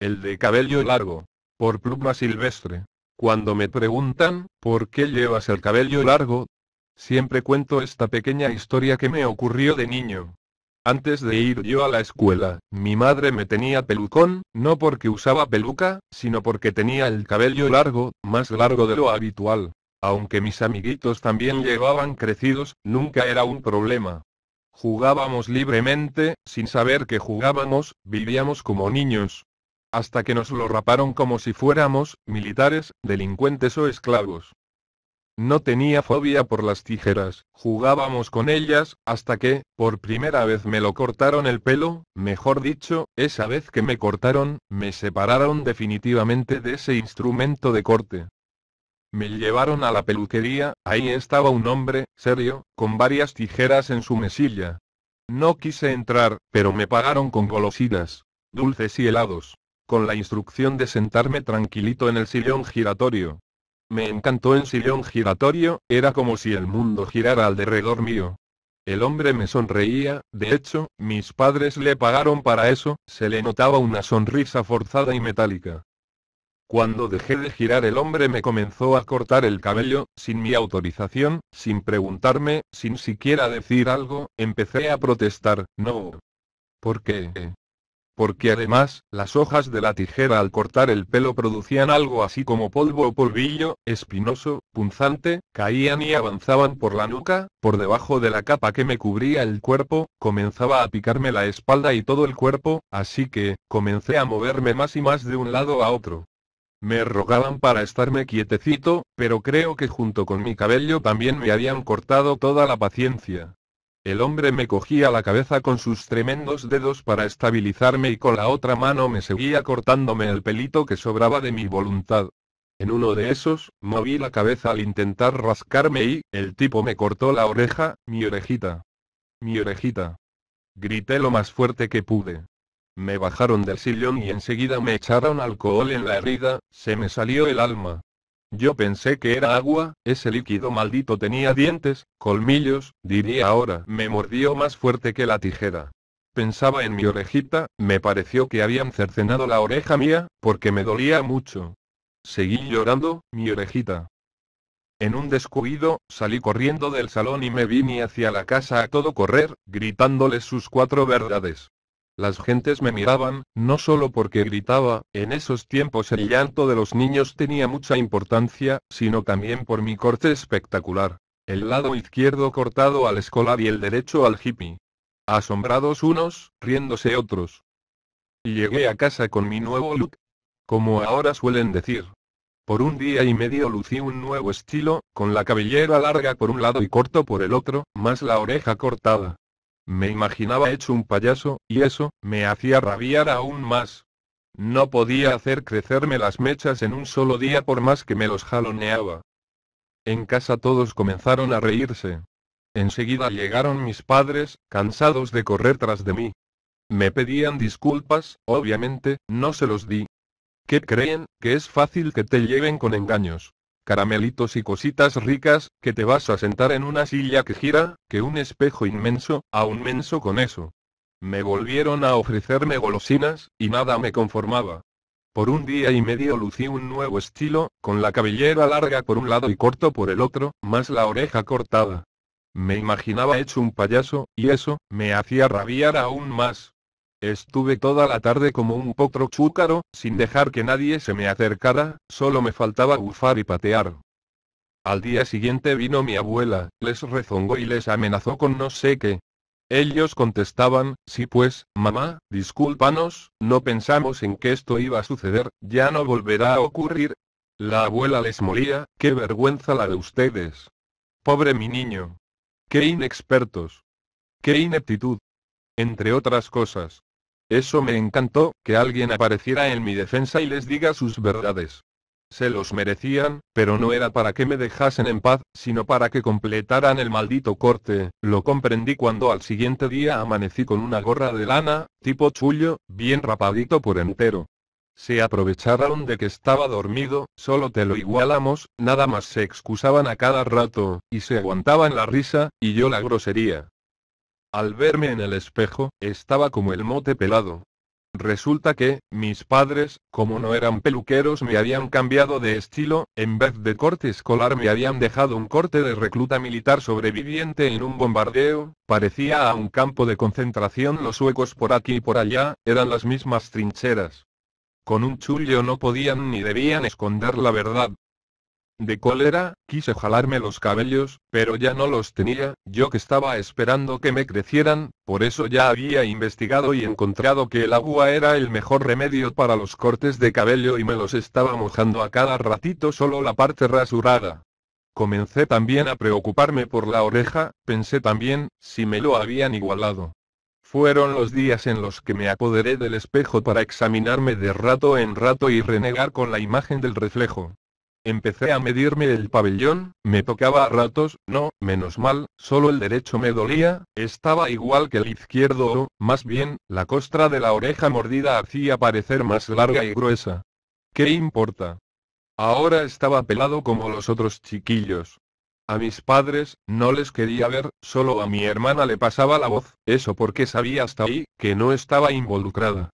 el de cabello largo, por pluma silvestre. Cuando me preguntan, ¿por qué llevas el cabello largo? Siempre cuento esta pequeña historia que me ocurrió de niño. Antes de ir yo a la escuela, mi madre me tenía pelucón, no porque usaba peluca, sino porque tenía el cabello largo, más largo de lo habitual. Aunque mis amiguitos también llevaban crecidos, nunca era un problema. Jugábamos libremente, sin saber que jugábamos, vivíamos como niños hasta que nos lo raparon como si fuéramos, militares, delincuentes o esclavos. No tenía fobia por las tijeras, jugábamos con ellas, hasta que, por primera vez me lo cortaron el pelo, mejor dicho, esa vez que me cortaron, me separaron definitivamente de ese instrumento de corte. Me llevaron a la peluquería, ahí estaba un hombre, serio, con varias tijeras en su mesilla. No quise entrar, pero me pagaron con golosinas, dulces y helados con la instrucción de sentarme tranquilito en el sillón giratorio. Me encantó el sillón giratorio, era como si el mundo girara alrededor mío. El hombre me sonreía, de hecho, mis padres le pagaron para eso, se le notaba una sonrisa forzada y metálica. Cuando dejé de girar el hombre me comenzó a cortar el cabello, sin mi autorización, sin preguntarme, sin siquiera decir algo, empecé a protestar, no. ¿Por qué? porque además, las hojas de la tijera al cortar el pelo producían algo así como polvo o polvillo, espinoso, punzante, caían y avanzaban por la nuca, por debajo de la capa que me cubría el cuerpo, comenzaba a picarme la espalda y todo el cuerpo, así que, comencé a moverme más y más de un lado a otro. Me rogaban para estarme quietecito, pero creo que junto con mi cabello también me habían cortado toda la paciencia. El hombre me cogía la cabeza con sus tremendos dedos para estabilizarme y con la otra mano me seguía cortándome el pelito que sobraba de mi voluntad. En uno de esos, moví la cabeza al intentar rascarme y, el tipo me cortó la oreja, mi orejita. Mi orejita. Grité lo más fuerte que pude. Me bajaron del sillón y enseguida me echaron alcohol en la herida, se me salió el alma. Yo pensé que era agua, ese líquido maldito tenía dientes, colmillos, diría ahora, me mordió más fuerte que la tijera. Pensaba en mi orejita, me pareció que habían cercenado la oreja mía, porque me dolía mucho. Seguí llorando, mi orejita. En un descuido, salí corriendo del salón y me vine hacia la casa a todo correr, gritándole sus cuatro verdades. Las gentes me miraban, no solo porque gritaba, en esos tiempos el llanto de los niños tenía mucha importancia, sino también por mi corte espectacular. El lado izquierdo cortado al escolar y el derecho al hippie. Asombrados unos, riéndose otros. Llegué a casa con mi nuevo look. Como ahora suelen decir. Por un día y medio lucí un nuevo estilo, con la cabellera larga por un lado y corto por el otro, más la oreja cortada. Me imaginaba hecho un payaso, y eso, me hacía rabiar aún más. No podía hacer crecerme las mechas en un solo día por más que me los jaloneaba. En casa todos comenzaron a reírse. Enseguida llegaron mis padres, cansados de correr tras de mí. Me pedían disculpas, obviamente, no se los di. ¿Qué creen, que es fácil que te lleven con engaños? caramelitos y cositas ricas, que te vas a sentar en una silla que gira, que un espejo inmenso, a un menso con eso. Me volvieron a ofrecerme golosinas, y nada me conformaba. Por un día y medio lucí un nuevo estilo, con la cabellera larga por un lado y corto por el otro, más la oreja cortada. Me imaginaba hecho un payaso, y eso, me hacía rabiar aún más. Estuve toda la tarde como un potro chúcaro, sin dejar que nadie se me acercara, solo me faltaba bufar y patear. Al día siguiente vino mi abuela, les rezongó y les amenazó con no sé qué. Ellos contestaban, sí pues, mamá, discúlpanos, no pensamos en que esto iba a suceder, ya no volverá a ocurrir. La abuela les molía, qué vergüenza la de ustedes. Pobre mi niño. Qué inexpertos. Qué ineptitud. Entre otras cosas. Eso me encantó, que alguien apareciera en mi defensa y les diga sus verdades. Se los merecían, pero no era para que me dejasen en paz, sino para que completaran el maldito corte, lo comprendí cuando al siguiente día amanecí con una gorra de lana, tipo chullo, bien rapadito por entero. Se aprovecharon de que estaba dormido, solo te lo igualamos, nada más se excusaban a cada rato, y se aguantaban la risa, y yo la grosería. Al verme en el espejo, estaba como el mote pelado. Resulta que, mis padres, como no eran peluqueros, me habían cambiado de estilo, en vez de corte escolar me habían dejado un corte de recluta militar sobreviviente en un bombardeo, parecía a un campo de concentración los huecos por aquí y por allá, eran las mismas trincheras. Con un chullo no podían ni debían esconder la verdad, de cólera, quise jalarme los cabellos, pero ya no los tenía, yo que estaba esperando que me crecieran, por eso ya había investigado y encontrado que el agua era el mejor remedio para los cortes de cabello y me los estaba mojando a cada ratito solo la parte rasurada. Comencé también a preocuparme por la oreja, pensé también, si me lo habían igualado. Fueron los días en los que me apoderé del espejo para examinarme de rato en rato y renegar con la imagen del reflejo. Empecé a medirme el pabellón, me tocaba a ratos, no, menos mal, solo el derecho me dolía, estaba igual que el izquierdo o, más bien, la costra de la oreja mordida hacía parecer más larga y gruesa. ¿Qué importa? Ahora estaba pelado como los otros chiquillos. A mis padres, no les quería ver, solo a mi hermana le pasaba la voz, eso porque sabía hasta ahí, que no estaba involucrada.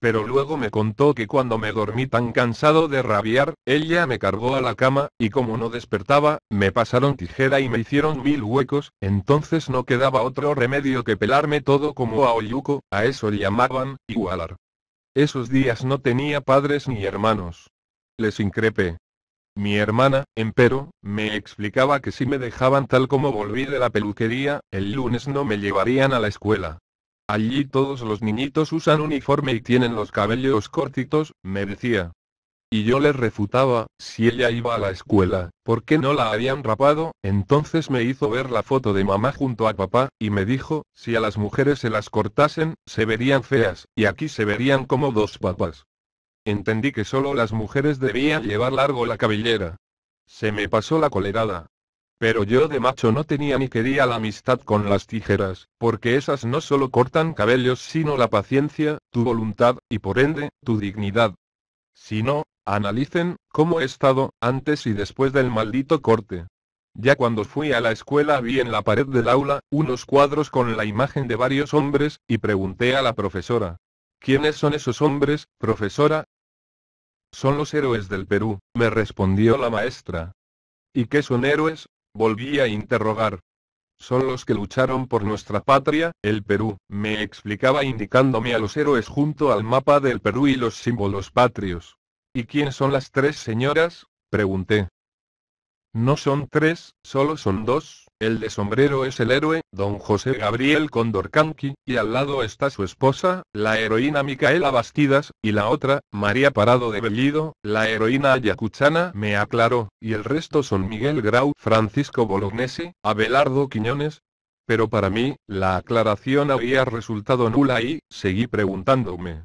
Pero luego me contó que cuando me dormí tan cansado de rabiar, ella me cargó a la cama, y como no despertaba, me pasaron tijera y me hicieron mil huecos, entonces no quedaba otro remedio que pelarme todo como a Oyuko, a eso llamaban, igualar. Esos días no tenía padres ni hermanos. Les increpé. Mi hermana, empero, me explicaba que si me dejaban tal como volví de la peluquería, el lunes no me llevarían a la escuela. Allí todos los niñitos usan uniforme y tienen los cabellos cortitos, me decía. Y yo le refutaba, si ella iba a la escuela, ¿por qué no la habían rapado? Entonces me hizo ver la foto de mamá junto a papá, y me dijo, si a las mujeres se las cortasen, se verían feas, y aquí se verían como dos papas. Entendí que solo las mujeres debían llevar largo la cabellera. Se me pasó la colerada, pero yo de macho no tenía ni quería la amistad con las tijeras, porque esas no solo cortan cabellos sino la paciencia, tu voluntad, y por ende, tu dignidad. Si no, analicen, cómo he estado, antes y después del maldito corte. Ya cuando fui a la escuela vi en la pared del aula, unos cuadros con la imagen de varios hombres, y pregunté a la profesora. ¿Quiénes son esos hombres, profesora? Son los héroes del Perú, me respondió la maestra. ¿Y qué son héroes? Volví a interrogar. Son los que lucharon por nuestra patria, el Perú, me explicaba indicándome a los héroes junto al mapa del Perú y los símbolos patrios. ¿Y quién son las tres señoras? pregunté. No son tres, solo son dos, el de sombrero es el héroe, don José Gabriel Condorcanqui, y al lado está su esposa, la heroína Micaela Bastidas, y la otra, María Parado de Bellido, la heroína ayacuchana me aclaró, y el resto son Miguel Grau, Francisco Bolognesi, Abelardo Quiñones, pero para mí, la aclaración había resultado nula y, seguí preguntándome.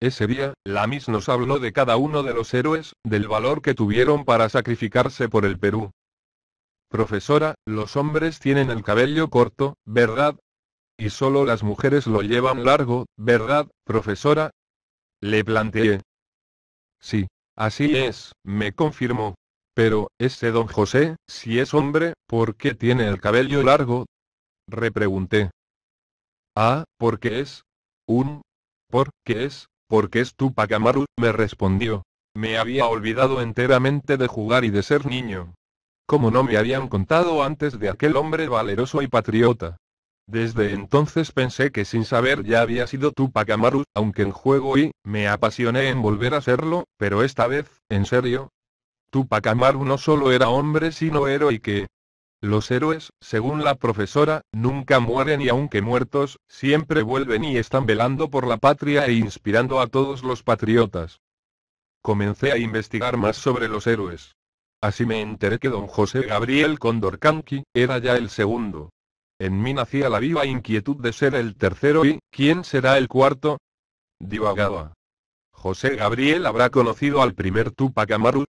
Ese día, la nos habló de cada uno de los héroes, del valor que tuvieron para sacrificarse por el Perú, Profesora, los hombres tienen el cabello corto, ¿verdad? Y solo las mujeres lo llevan largo, ¿verdad, profesora? Le planteé. Sí, así es, me confirmó. Pero, ese don José, si es hombre, ¿por qué tiene el cabello largo? Repregunté. Ah, porque es. Un. ¿Por qué es? Porque es tu Pacamaru, me respondió. Me había olvidado enteramente de jugar y de ser niño como no me habían contado antes de aquel hombre valeroso y patriota. Desde entonces pensé que sin saber ya había sido Tupac Amaru, aunque en juego y, me apasioné en volver a serlo, pero esta vez, en serio. Tupac Amaru no solo era hombre sino héroe y que... Los héroes, según la profesora, nunca mueren y aunque muertos, siempre vuelven y están velando por la patria e inspirando a todos los patriotas. Comencé a investigar más sobre los héroes. Así me enteré que don José Gabriel Condorcanqui era ya el segundo. En mí nacía la viva inquietud de ser el tercero y, ¿quién será el cuarto? Divagaba. José Gabriel habrá conocido al primer Tupac Amaru.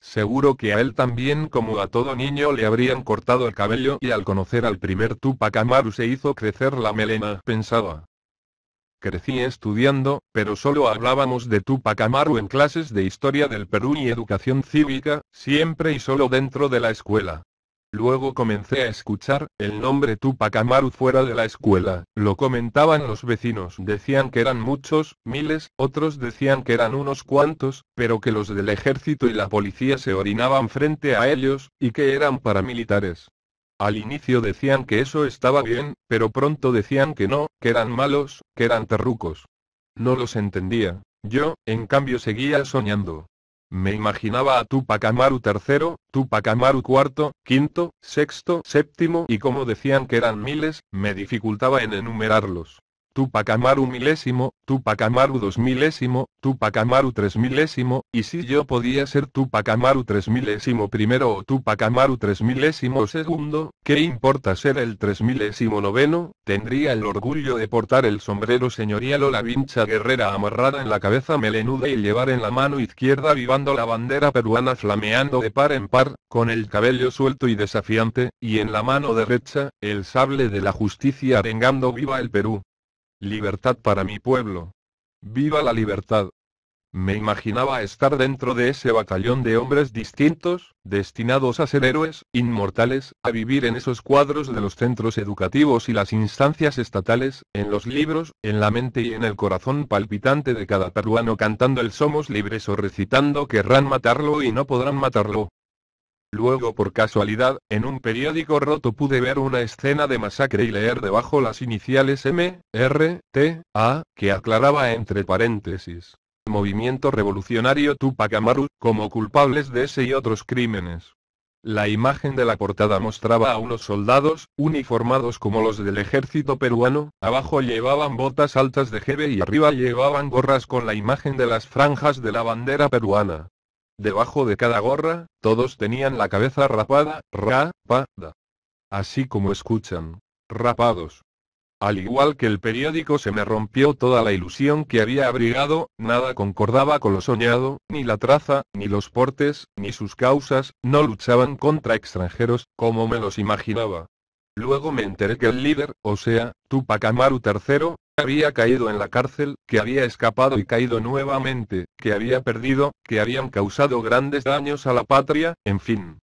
Seguro que a él también como a todo niño le habrían cortado el cabello y al conocer al primer Tupac Amaru se hizo crecer la melena, pensaba. Crecí estudiando, pero solo hablábamos de Tupac Amaru en clases de historia del Perú y educación cívica, siempre y solo dentro de la escuela. Luego comencé a escuchar el nombre Tupac Amaru fuera de la escuela, lo comentaban los vecinos, decían que eran muchos, miles, otros decían que eran unos cuantos, pero que los del ejército y la policía se orinaban frente a ellos, y que eran paramilitares. Al inicio decían que eso estaba bien, pero pronto decían que no, que eran malos, que eran terrucos. No los entendía. Yo, en cambio, seguía soñando. Me imaginaba a Tupac Amaru III, Tupac Amaru IV, V, VI, VII y como decían que eran miles, me dificultaba en enumerarlos. Tupac Amaru milésimo, Tupac Amaru dos milésimo, Tupac Amaru tres milésimo, y si yo podía ser Tupac Amaru tres milésimo primero o Tupac Amaru tres milésimo segundo, ¿qué importa ser el tres milésimo noveno? Tendría el orgullo de portar el sombrero señorial o la vincha guerrera amarrada en la cabeza melenuda y llevar en la mano izquierda vivando la bandera peruana flameando de par en par, con el cabello suelto y desafiante, y en la mano derecha, el sable de la justicia arengando viva el Perú. Libertad para mi pueblo. Viva la libertad. Me imaginaba estar dentro de ese batallón de hombres distintos, destinados a ser héroes, inmortales, a vivir en esos cuadros de los centros educativos y las instancias estatales, en los libros, en la mente y en el corazón palpitante de cada peruano cantando el Somos libres o recitando querrán matarlo y no podrán matarlo, Luego por casualidad, en un periódico roto pude ver una escena de masacre y leer debajo las iniciales M, R, T, A, que aclaraba entre paréntesis. Movimiento Revolucionario Tupac Amaru, como culpables de ese y otros crímenes. La imagen de la portada mostraba a unos soldados, uniformados como los del ejército peruano, abajo llevaban botas altas de jebe y arriba llevaban gorras con la imagen de las franjas de la bandera peruana. Debajo de cada gorra, todos tenían la cabeza rapada, rapada. Así como escuchan. Rapados. Al igual que el periódico se me rompió toda la ilusión que había abrigado, nada concordaba con lo soñado, ni la traza, ni los portes, ni sus causas, no luchaban contra extranjeros, como me los imaginaba. Luego me enteré que el líder, o sea, Tupac Amaru III, había caído en la cárcel, que había escapado y caído nuevamente, que había perdido, que habían causado grandes daños a la patria, en fin.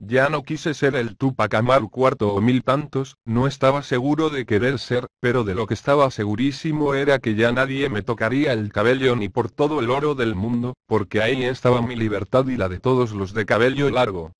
Ya no quise ser el Tupac Amaru cuarto o mil tantos, no estaba seguro de querer ser, pero de lo que estaba segurísimo era que ya nadie me tocaría el cabello ni por todo el oro del mundo, porque ahí estaba mi libertad y la de todos los de cabello largo.